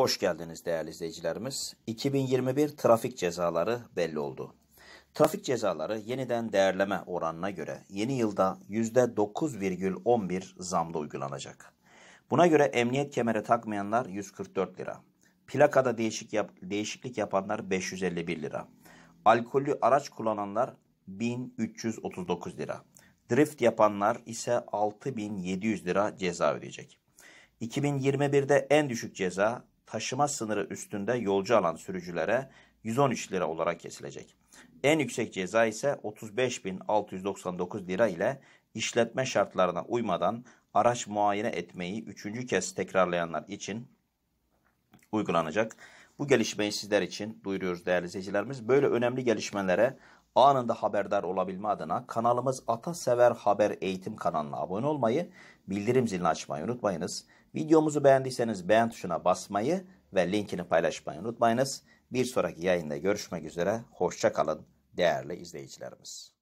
Hoş geldiniz değerli izleyicilerimiz. 2021 trafik cezaları belli oldu. Trafik cezaları yeniden değerleme oranına göre yeni yılda %9,11 zamda uygulanacak. Buna göre emniyet kemeri takmayanlar 144 lira. Plakada değişik yap değişiklik yapanlar 551 lira. Alkollü araç kullananlar 1339 lira. Drift yapanlar ise 6700 lira ceza ödeyecek. 2021'de en düşük ceza taşıma sınırı üstünde yolcu alan sürücülere 113 lira olarak kesilecek. En yüksek ceza ise 35.699 lira ile işletme şartlarına uymadan araç muayene etmeyi 3. kez tekrarlayanlar için uygulanacak. Bu gelişmeyi sizler için duyuruyoruz değerli izleyicilerimiz. Böyle önemli gelişmelere anında haberdar olabilme adına kanalımız Atasever Haber Eğitim kanalına abone olmayı, bildirim zilini açmayı unutmayınız. Videomuzu beğendiyseniz beğen tuşuna basmayı ve linkini paylaşmayı unutmayınız. Bir sonraki yayında görüşmek üzere. Hoşçakalın değerli izleyicilerimiz.